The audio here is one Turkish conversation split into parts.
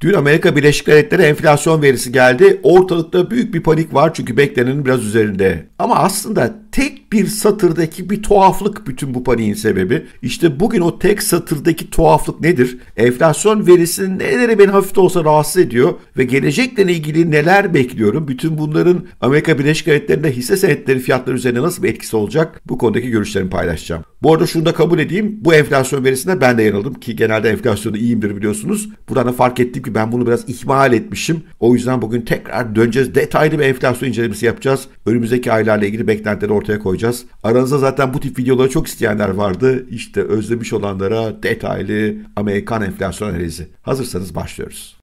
Dün Amerika Birleşik Devletleri enflasyon verisi geldi. Ortalıkta büyük bir panik var çünkü beklenenin biraz üzerinde. Ama aslında tek bir satırdaki bir tuhaflık bütün bu paniğin sebebi. İşte bugün o tek satırdaki tuhaflık nedir? Enflasyon verisinin neleri beni hafif de olsa rahatsız ediyor ve gelecekle ilgili neler bekliyorum? Bütün bunların Amerika Birleşik Devletleri'nde hisse senetleri fiyatları üzerine nasıl bir etkisi olacak? Bu konudaki görüşlerimi paylaşacağım. Bu arada şunu da kabul edeyim. Bu enflasyon verisinde ben de yanıldım ki genelde enflasyonu iyiyimdir biliyorsunuz. Buradan da fark ettim ki ben bunu biraz ihmal etmişim. O yüzden bugün tekrar döneceğiz. Detaylı bir enflasyon incelemesi yapacağız. Önümüzdeki aylarla ilgili beklentileri ortaya ortaya koyacağız. Aranızda zaten bu tip videoları çok isteyenler vardı. İşte özlemiş olanlara detaylı Amerikan enflasyon analizi. Hazırsanız başlıyoruz.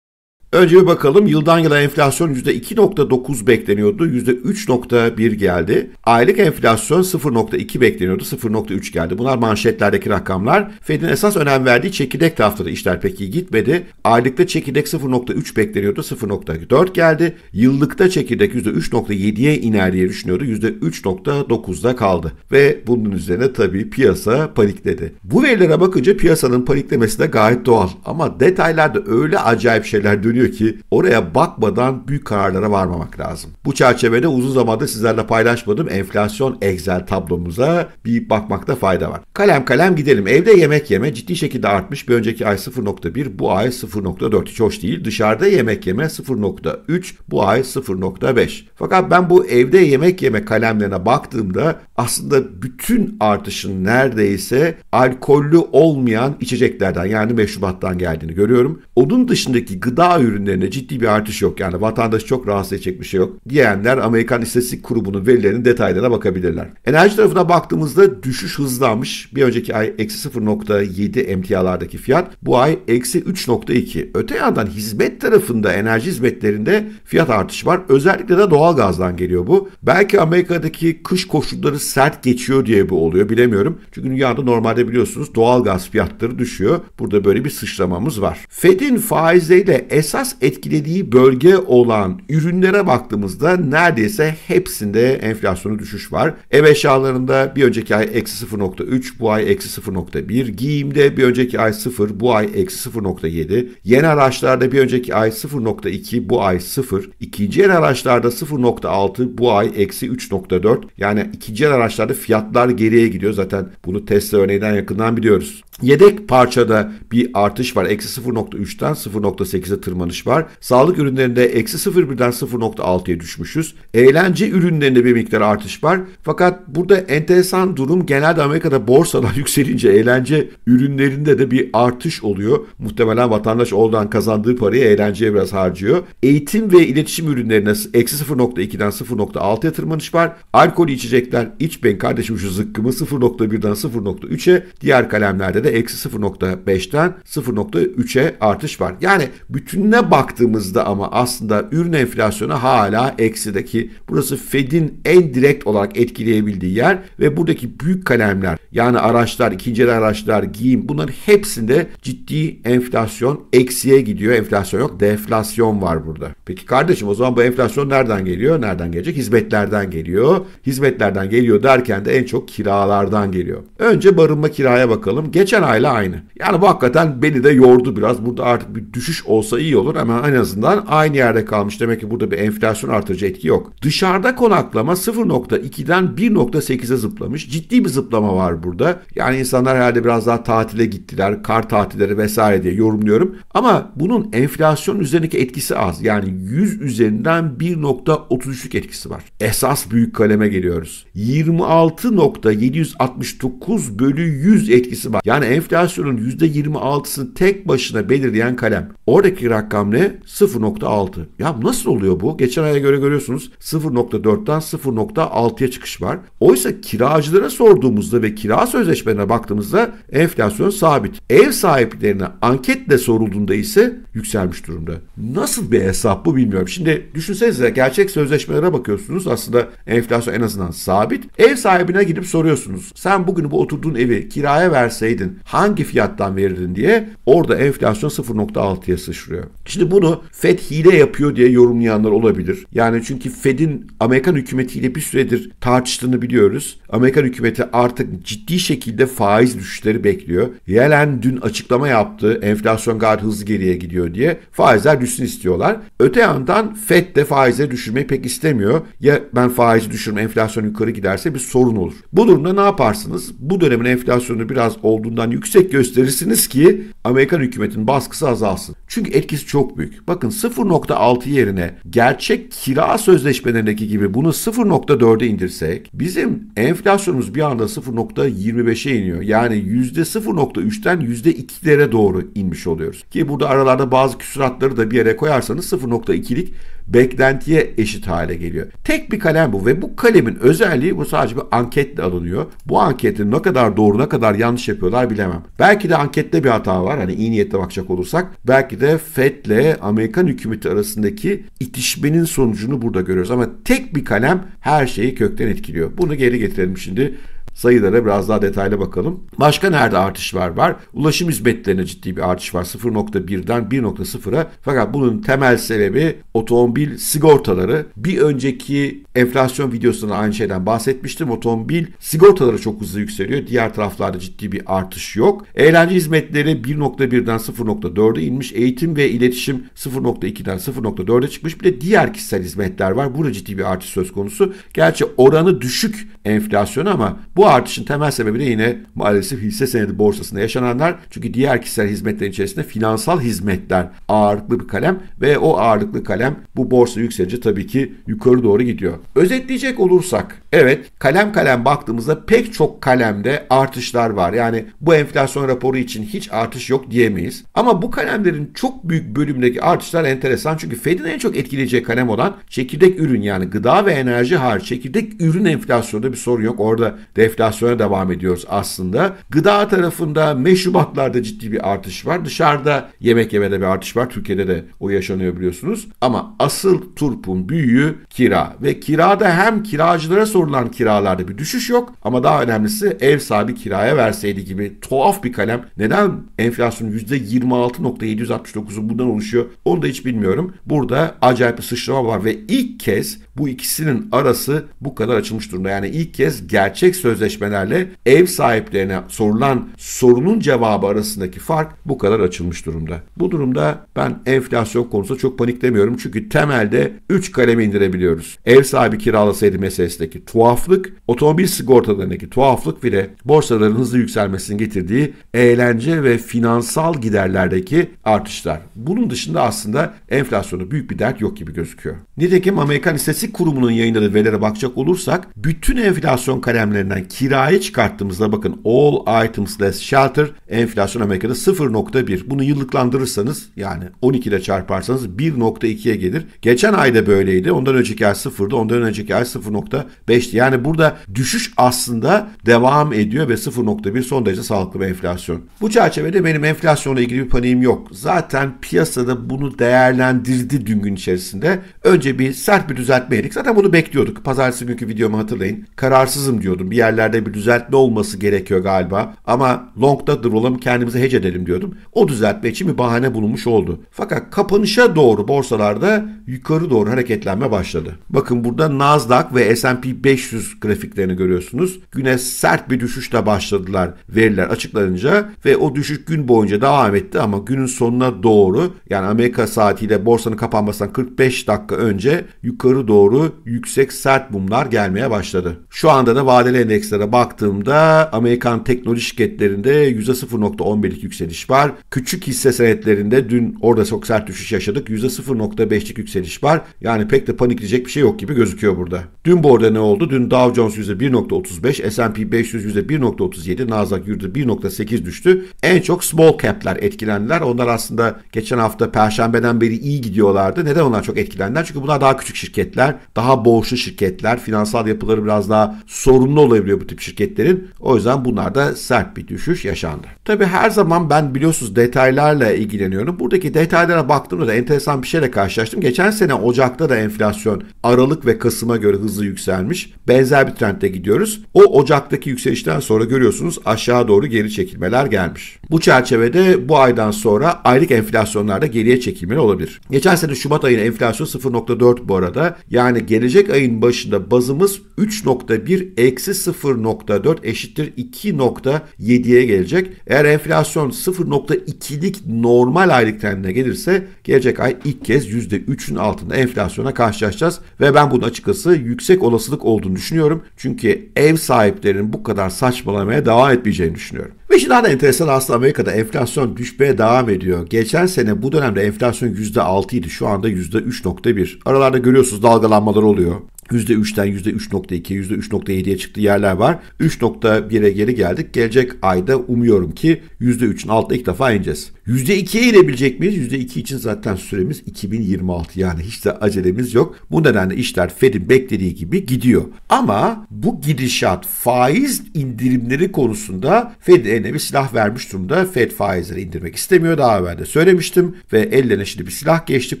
Önce bir bakalım yıldan yıla enflasyon %2.9 bekleniyordu. %3.1 geldi. Aylık enflasyon 0.2 bekleniyordu. 0.3 geldi. Bunlar manşetlerdeki rakamlar. Fed'in esas önem verdiği çekirdek tarafta işler pek iyi gitmedi. Aylıkta çekirdek 0.3 bekleniyordu. 0.4 geldi. Yıllıkta çekirdek %3.7'ye iner diye düşünüyordu. %3.9'da kaldı. Ve bunun üzerine tabii piyasa panikledi. Bu verilere bakınca piyasanın paniklemesi de gayet doğal. Ama detaylarda öyle acayip şeyler dönüyor söylüyor ki oraya bakmadan büyük kararlara varmamak lazım. Bu çerçevede uzun zamanda sizlerle paylaşmadığım enflasyon Excel tablomuza bir bakmakta fayda var. Kalem kalem gidelim. Evde yemek yeme ciddi şekilde artmış. Bir önceki ay 0.1, bu ay 0.4. Hiç hoş değil. Dışarıda yemek yeme 0.3, bu ay 0.5. Fakat ben bu evde yemek yeme kalemlerine baktığımda aslında bütün artışın neredeyse alkollü olmayan içeceklerden yani meşrubattan geldiğini görüyorum. Onun dışındaki gıda ürünlerinde ciddi bir artış yok. Yani vatandaş çok rahatsız edecek bir şey yok diyenler Amerikan İstatistik Kurumu'nun verilerinin detaylarına bakabilirler. Enerji tarafına baktığımızda düşüş hızlanmış. Bir önceki ay eksi 0.7 emtialardaki fiyat bu ay eksi 3.2. Öte yandan hizmet tarafında enerji hizmetlerinde fiyat artışı var. Özellikle de doğal gazdan geliyor bu. Belki Amerika'daki kış koşulları sert geçiyor diye bu oluyor bilemiyorum. Çünkü dünyada normalde biliyorsunuz doğal gaz fiyatları düşüyor. Burada böyle bir sıçramamız var. Fed'in faizleriyle esas esas etkilediği bölge olan ürünlere baktığımızda neredeyse hepsinde enflasyonu düşüş var. Ev eşyalarında bir önceki ay eksi 0.3, bu ay eksi 0.1. Giyimde bir önceki ay 0, bu ay eksi 0.7. Yeni araçlarda bir önceki ay 0.2, bu ay 0. İkinci el araçlarda 0.6, bu ay eksi 3.4. Yani ikinci el araçlarda fiyatlar geriye gidiyor. Zaten bunu Tesla örneğinden yakından biliyoruz. Yedek parçada bir artış var. Eksi 0.3'ten 0.8'e tırmanış var. Sağlık ürünlerinde eksi 0.1'den 0.6'ya düşmüşüz. Eğlence ürünlerinde bir miktar artış var. Fakat burada enteresan durum genelde Amerika'da borsalar yükselince eğlence ürünlerinde de bir artış oluyor. Muhtemelen vatandaş oradan kazandığı parayı eğlenceye biraz harcıyor. Eğitim ve iletişim ürünlerine eksi 0.2'den 0.6'ya tırmanış var. Alkol içecekler, iç ben kardeşim şu zıkkımı 0.1'den 0.3'e diğer kalemlerde de eksi 0.5'ten 0.3'e artış var. Yani bütününe baktığımızda ama aslında ürün enflasyonu hala eksideki. Burası Fed'in en direkt olarak etkileyebildiği yer ve buradaki büyük kalemler yani araçlar, ikinci el araçlar, giyim bunların hepsinde ciddi enflasyon eksiye gidiyor. Enflasyon yok, deflasyon var burada. Peki kardeşim o zaman bu enflasyon nereden geliyor? Nereden gelecek? Hizmetlerden geliyor. Hizmetlerden geliyor derken de en çok kiralardan geliyor. Önce barınma kiraya bakalım. Geçen geçen ayla aynı. Yani bu hakikaten beni de yordu biraz. Burada artık bir düşüş olsa iyi olur ama en azından aynı yerde kalmış. Demek ki burada bir enflasyon artırıcı etki yok. Dışarıda konaklama 0.2'den 1.8'e zıplamış. Ciddi bir zıplama var burada. Yani insanlar herhalde biraz daha tatile gittiler. Kar tatilleri vesaire diye yorumluyorum. Ama bunun enflasyon üzerindeki etkisi az. Yani 100 üzerinden 1.33'lük etkisi var. Esas büyük kaleme geliyoruz. 26.769 bölü 100 etkisi var. Yani yani enflasyonun %26'sını tek başına belirleyen kalem. Oradaki rakam ne? 0.6. Ya nasıl oluyor bu? Geçen aya göre görüyorsunuz 0.4'ten 0.6'ya çıkış var. Oysa kiracılara sorduğumuzda ve kira sözleşmelerine baktığımızda enflasyon sabit. Ev sahiplerine anketle sorulduğunda ise yükselmiş durumda. Nasıl bir hesap bu bilmiyorum. Şimdi düşünsenize gerçek sözleşmelere bakıyorsunuz. Aslında enflasyon en azından sabit. Ev sahibine gidip soruyorsunuz. Sen bugün bu oturduğun evi kiraya verseydin hangi fiyattan verirdin diye orada enflasyon 0.6'ya sıçrıyor. Şimdi bunu Fed hile yapıyor diye yorumlayanlar olabilir. Yani çünkü Fed'in Amerikan hükümetiyle bir süredir tartıştığını biliyoruz. Amerikan hükümeti artık ciddi şekilde faiz düşüşleri bekliyor. Yellen dün açıklama yaptı. Enflasyon gayet hızlı geriye gidiyor diye. Faizler düşsün istiyorlar. Öte yandan Fed de faizleri düşürmeyi pek istemiyor. Ya ben faizi düşürüm enflasyon yukarı giderse bir sorun olur. Bu durumda ne yaparsınız? Bu dönemin enflasyonu biraz olduğundan oranından yüksek gösterirsiniz ki Amerikan hükümetin baskısı azalsın. Çünkü etkisi çok büyük. Bakın 0.6 yerine gerçek kira sözleşmelerindeki gibi bunu 0.4'e indirsek bizim enflasyonumuz bir anda 0.25'e iniyor. Yani %0.3'ten %2'lere doğru inmiş oluyoruz. Ki burada aralarda bazı küsuratları da bir yere koyarsanız 0.2'lik beklentiye eşit hale geliyor. Tek bir kalem bu ve bu kalemin özelliği bu sadece bir anketle alınıyor. Bu anketin ne kadar doğru ne kadar yanlış yapıyorlar bilemem. Belki de ankette bir hata var hani iyi niyetle bakacak olursak. Belki de FED'le Amerikan hükümeti arasındaki itişmenin sonucunu burada görüyoruz. Ama tek bir kalem her şeyi kökten etkiliyor. Bunu geri getirelim şimdi sayılara biraz daha detaylı bakalım. Başka nerede artış var? Var. Ulaşım hizmetlerine ciddi bir artış var. 0.1'den 1.0'a. Fakat bunun temel sebebi otomobil sigortaları. Bir önceki enflasyon videosunda aynı şeyden bahsetmiştim. Otomobil sigortaları çok hızlı yükseliyor. Diğer taraflarda ciddi bir artış yok. Eğlence hizmetleri 1.1'den 0.4'e inmiş. Eğitim ve iletişim 0.2'den 0.4'e çıkmış. Bir de diğer kişisel hizmetler var. Burada ciddi bir artış söz konusu. Gerçi oranı düşük Enflasyonu ama bu artışın temel sebebi de yine maalesef hisse senedi borsasında yaşananlar. Çünkü diğer kişisel hizmetlerin içerisinde finansal hizmetler ağırlıklı bir kalem ve o ağırlıklı kalem bu borsa yükselince tabii ki yukarı doğru gidiyor. Özetleyecek olursak evet kalem kalem baktığımızda pek çok kalemde artışlar var. Yani bu enflasyon raporu için hiç artış yok diyemeyiz. Ama bu kalemlerin çok büyük bölümündeki artışlar enteresan. Çünkü Fed'in en çok etkileyeceği kalem olan çekirdek ürün yani gıda ve enerji hariç çekirdek ürün enflasyonu enflasyonda bir sorun yok. Orada deflasyona devam ediyoruz aslında. Gıda tarafında meşrubatlarda ciddi bir artış var. Dışarıda yemek yemede bir artış var. Türkiye'de de o yaşanıyor biliyorsunuz. Ama asıl turpun büyüğü kira. Ve kirada hem kiracılara sorulan kiralarda bir düşüş yok. Ama daha önemlisi ev sahibi kiraya verseydi gibi tuhaf bir kalem. Neden enflasyon %26.769'u bundan oluşuyor? Onu da hiç bilmiyorum. Burada acayip bir sıçrama var ve ilk kez bu ikisinin arası bu kadar açılmış durumda. Yani ilk ilk kez gerçek sözleşmelerle ev sahiplerine sorulan sorunun cevabı arasındaki fark bu kadar açılmış durumda. Bu durumda ben enflasyon konusunda çok paniklemiyorum çünkü temelde 3 kalemi indirebiliyoruz. Ev sahibi kiralasaydı meselesindeki tuhaflık, otomobil sigortalarındaki tuhaflık bile borsaların hızlı yükselmesinin getirdiği eğlence ve finansal giderlerdeki artışlar. Bunun dışında aslında enflasyonu büyük bir dert yok gibi gözüküyor. Nitekim Amerikan İstatistik Kurumu'nun yayınladığı verilere bakacak olursak bütün ev enflasyon kalemlerinden kirayı çıkarttığımızda bakın all items less shelter enflasyon Amerika'da 0.1. Bunu yıllıklandırırsanız yani 12 ile çarparsanız 1.2'ye gelir. Geçen ayda böyleydi. Ondan önceki ay 0'da, ondan önceki ay 0.5'ti. Yani burada düşüş aslında devam ediyor ve 0.1 son derece sağlıklı bir enflasyon. Bu çerçevede benim enflasyonla ilgili bir paniğim yok. Zaten piyasada bunu değerlendirdi dün gün içerisinde. Önce bir sert bir düzeltme yedik. Zaten bunu bekliyorduk. Pazartesi günkü videomu hatırlayın kararsızım diyordum. Bir yerlerde bir düzeltme olması gerekiyor galiba. Ama longda duralım kendimizi hece edelim diyordum. O düzeltme için bir bahane bulunmuş oldu. Fakat kapanışa doğru borsalarda yukarı doğru hareketlenme başladı. Bakın burada Nasdaq ve S&P 500 grafiklerini görüyorsunuz. Güne sert bir düşüşle başladılar veriler açıklanınca ve o düşüş gün boyunca devam etti ama günün sonuna doğru yani Amerika saatiyle borsanın kapanmasından 45 dakika önce yukarı doğru yüksek sert mumlar gelmeye başladı. Şu anda da vadeli endekslere baktığımda Amerikan teknoloji şirketlerinde %0.11'lik yükseliş var. Küçük hisse senetlerinde dün orada çok sert düşüş yaşadık. %0.5'lik yükseliş var. Yani pek de panikleyecek bir şey yok gibi gözüküyor burada. Dün bu arada ne oldu? Dün Dow Jones %1.35, S&P 500 %1.37, Nasdaq %1.8 düştü. En çok small cap'ler etkilendiler. Onlar aslında geçen hafta perşembeden beri iyi gidiyorlardı. Neden onlar çok etkilendiler? Çünkü bunlar daha küçük şirketler, daha borçlu şirketler, finansal yapıları biraz daha sorunlu olabiliyor bu tip şirketlerin. O yüzden bunlarda sert bir düşüş yaşandı. Tabi her zaman ben biliyorsunuz detaylarla ilgileniyorum. Buradaki detaylara baktığımda enteresan bir şeyle karşılaştım. Geçen sene Ocak'ta da enflasyon Aralık ve Kasım'a göre hızlı yükselmiş. Benzer bir trendde gidiyoruz. O Ocak'taki yükselişten sonra görüyorsunuz aşağı doğru geri çekilmeler gelmiş. Bu çerçevede bu aydan sonra aylık enflasyonlarda geriye çekilmeler olabilir. Geçen sene Şubat ayının enflasyonu 0.4 bu arada. Yani gelecek ayın başında bazımız 3. 0.1 eksi 0.4 eşittir 2.7'ye gelecek. Eğer enflasyon 0.2'lik normal aylık trendine gelirse gelecek ay ilk kez %3'ün altında enflasyona karşılaşacağız. Ve ben bunun açıkçası yüksek olasılık olduğunu düşünüyorum. Çünkü ev sahiplerinin bu kadar saçmalamaya devam etmeyeceğini düşünüyorum. Ve şimdi daha da enteresan aslında Amerika'da enflasyon düşmeye devam ediyor. Geçen sene bu dönemde enflasyon %6 idi. Şu anda %3.1. Aralarda görüyorsunuz dalgalanmalar oluyor. %3'ten %3.2, %3.7'ye çıktı yerler var. 3.1'e geri geldik. Gelecek ayda umuyorum ki %3'ün altına ilk defa ineceğiz. %2'ye inebilecek miyiz? %2 için zaten süremiz 2026 yani hiç de acelemiz yok. Bu nedenle işler Fed'in beklediği gibi gidiyor. Ama bu gidişat faiz indirimleri konusunda Fed eline bir silah vermiş durumda. Fed faizleri indirmek istemiyor. Daha evvel de söylemiştim ve ellerine şimdi bir silah geçti.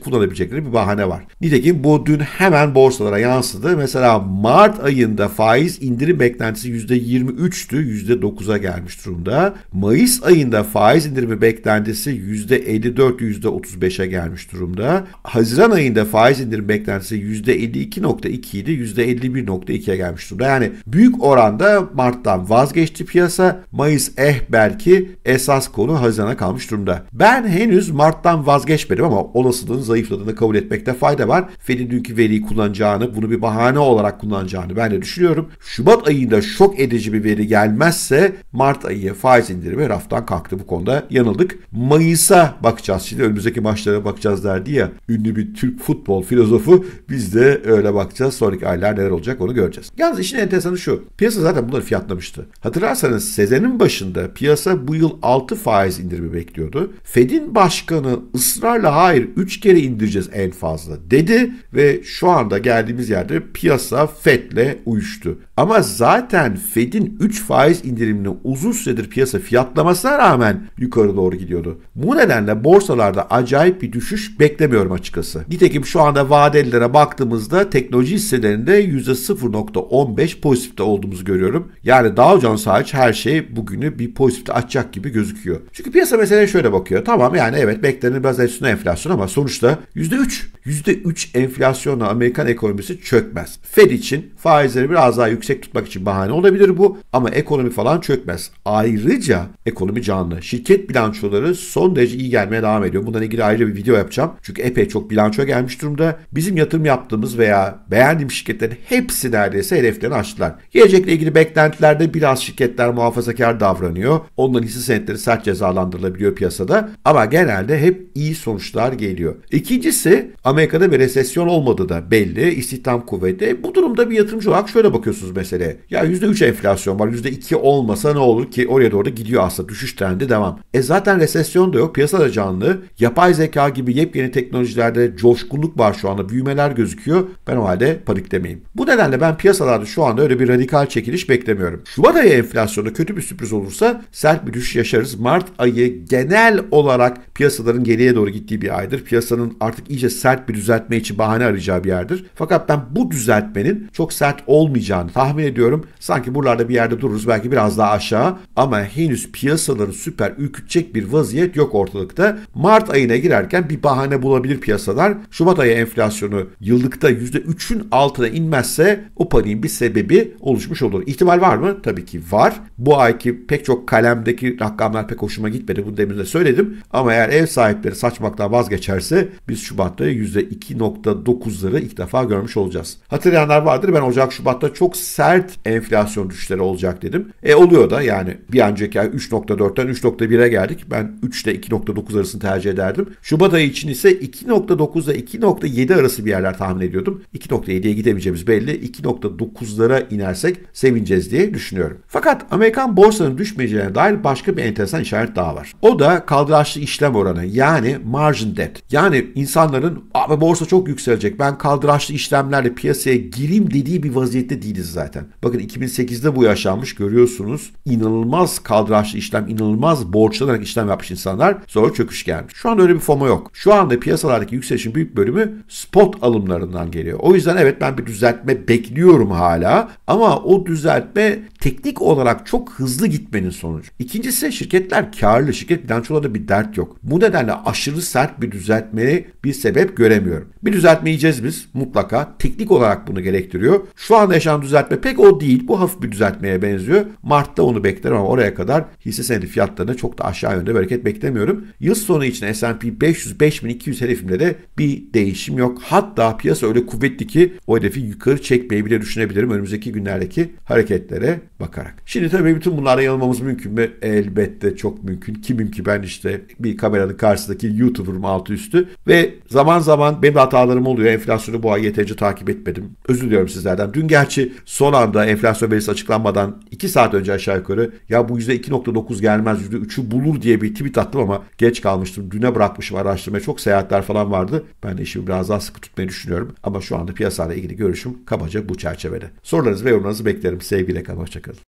Kullanabilecekleri bir bahane var. Nitekim bu dün hemen borsalara yansıdı yansıdı. Mesela Mart ayında faiz indirim beklentisi %23'tü, %9'a gelmiş durumda. Mayıs ayında faiz indirimi beklentisi %54, %35'e gelmiş durumda. Haziran ayında faiz indirim beklentisi %52.2 idi, %51.2'ye gelmiş durumda. Yani büyük oranda Mart'tan vazgeçti piyasa. Mayıs eh belki esas konu Haziran'a kalmış durumda. Ben henüz Mart'tan vazgeçmedim ama olasılığın zayıfladığını kabul etmekte fayda var. Fed'in dünkü veriyi kullanacağını bunu bir bahane olarak kullanacağını ben de düşünüyorum. Şubat ayında şok edici bir veri gelmezse Mart ayı faiz indirimi raftan kalktı. Bu konuda yanıldık. Mayıs'a bakacağız. Şimdi önümüzdeki maçlara bakacağız derdi ya ünlü bir Türk futbol filozofu. Biz de öyle bakacağız. Sonraki aylar neler olacak onu göreceğiz. Yalnız işin enteresanı şu. Piyasa zaten bunları fiyatlamıştı. Hatırlarsanız sezenin başında piyasa bu yıl 6 faiz indirimi bekliyordu. Fed'in başkanı ısrarla hayır 3 kere indireceğiz en fazla dedi ve şu anda geldiğimiz yerde e, piyasa FED'le uyuştu. Ama zaten FED'in 3 faiz indirimini uzun süredir piyasa fiyatlamasına rağmen yukarı doğru gidiyordu. Bu nedenle borsalarda acayip bir düşüş beklemiyorum açıkçası. Nitekim şu anda vadelilere baktığımızda teknoloji hisselerinde %0.15 pozitifte olduğumuzu görüyorum. Yani Dow Jones hariç her şey bugünü bir pozitifte açacak gibi gözüküyor. Çünkü piyasa mesela şöyle bakıyor. Tamam yani evet beklenen biraz üstüne enflasyon ama sonuçta %3. %3 enflasyonla Amerikan ekonomisi çök çökmez. Fed için faizleri biraz daha yüksek tutmak için bahane olabilir bu ama ekonomi falan çökmez. Ayrıca ekonomi canlı. Şirket bilançoları son derece iyi gelmeye devam ediyor. Bundan ilgili ayrı bir video yapacağım. Çünkü epey çok bilanço gelmiş durumda. Bizim yatırım yaptığımız veya beğendiğim şirketlerin hepsi neredeyse hedeflerini açtılar. Gelecekle ilgili beklentilerde biraz şirketler muhafazakar davranıyor. Onların hisse senetleri sert cezalandırılabiliyor piyasada. Ama genelde hep iyi sonuçlar geliyor. İkincisi Amerika'da bir resesyon olmadığı da belli. İstihdam kuvvette. Bu durumda bir yatırımcı olarak şöyle bakıyorsunuz meseleye. Ya %3 enflasyon var. %2 olmasa ne olur ki oraya doğru gidiyor aslında. Düşüş trendi devam. E zaten resesyon da yok. Piyasa da canlı. Yapay zeka gibi yepyeni teknolojilerde coşkunluk var şu anda. Büyümeler gözüküyor. Ben o halde paniklemeyeyim. Bu nedenle ben piyasalarda şu anda öyle bir radikal çekiliş beklemiyorum. Şubat ayı enflasyonu kötü bir sürpriz olursa sert bir düşüş yaşarız. Mart ayı genel olarak piyasaların geriye doğru gittiği bir aydır. Piyasanın artık iyice sert bir düzeltme için bahane arayacağı bir yerdir. Fakat ben bu bu düzeltmenin çok sert olmayacağını tahmin ediyorum. Sanki buralarda bir yerde dururuz belki biraz daha aşağı ama henüz piyasaları süper ürkütecek bir vaziyet yok ortalıkta. Mart ayına girerken bir bahane bulabilir piyasalar. Şubat ayı enflasyonu yıllıkta %3'ün altına inmezse o paniğin bir sebebi oluşmuş olur. İhtimal var mı? Tabii ki var. Bu ayki pek çok kalemdeki rakamlar pek hoşuma gitmedi. Bunu demin de söyledim. Ama eğer ev sahipleri saçmaktan vazgeçerse biz Şubat'ta %2.9'ları ilk defa görmüş olacağız. Hatırlayanlar vardır ben Ocak Şubat'ta çok sert enflasyon düşüşleri olacak dedim. E oluyor da yani bir önceki ay 3.4'ten 3.1'e geldik. Ben 3 ile 2.9 arasını tercih ederdim. Şubat ayı için ise 2.9 ile 2.7 arası bir yerler tahmin ediyordum. 2.7'ye gidemeyeceğimiz belli. 2.9'lara inersek sevineceğiz diye düşünüyorum. Fakat Amerikan borsanın düşmeyeceğine dair başka bir enteresan işaret daha var. O da kaldıraçlı işlem oranı yani margin debt. Yani insanların abi borsa çok yükselecek ben kaldıraçlı işlemlerle piyasaya gireyim dediği bir vaziyette değiliz zaten. Bakın 2008'de bu yaşanmış görüyorsunuz. İnanılmaz kadrajlı işlem, inanılmaz borçlanarak işlem yapmış insanlar sonra çöküş gelmiş. Şu an öyle bir FOMO yok. Şu anda piyasalardaki yükselişin büyük bölümü spot alımlarından geliyor. O yüzden evet ben bir düzeltme bekliyorum hala ama o düzeltme teknik olarak çok hızlı gitmenin sonucu. İkincisi şirketler karlı. Şirket bilançolarında bir dert yok. Bu nedenle aşırı sert bir düzeltmeye bir sebep göremiyorum. Bir düzeltmeyeceğiz biz mutlaka. Teknik teknik olarak bunu gerektiriyor. Şu anda yaşanan düzeltme pek o değil. Bu hafif bir düzeltmeye benziyor. Mart'ta onu beklerim ama oraya kadar hisse senedi fiyatlarında çok da aşağı yönde bir hareket beklemiyorum. Yıl sonu için S&P 500 5200 hedefimde de bir değişim yok. Hatta piyasa öyle kuvvetli ki o hedefi yukarı çekmeyi bile düşünebilirim önümüzdeki günlerdeki hareketlere bakarak. Şimdi tabii bütün bunlara yanılmamız mümkün mü? Elbette çok mümkün. Kimim ki ben işte bir kameranın karşısındaki YouTuber'ım altı üstü ve zaman zaman benim hatalarım oluyor. Enflasyonu bu ay yeterince takip et bekledim. Özür diliyorum sizlerden. Dün gerçi son anda enflasyon verisi açıklanmadan 2 saat önce aşağı yukarı ya bu %2.9 gelmez %3'ü bulur diye bir tweet attım ama geç kalmıştım. Düne bırakmışım araştırmaya. Çok seyahatler falan vardı. Ben de işimi biraz daha sıkı tutmayı düşünüyorum. Ama şu anda piyasayla ilgili görüşüm kabaca bu çerçevede. Sorularınızı ve yorumlarınızı beklerim. Sevgiyle kalın. Hoşçakalın.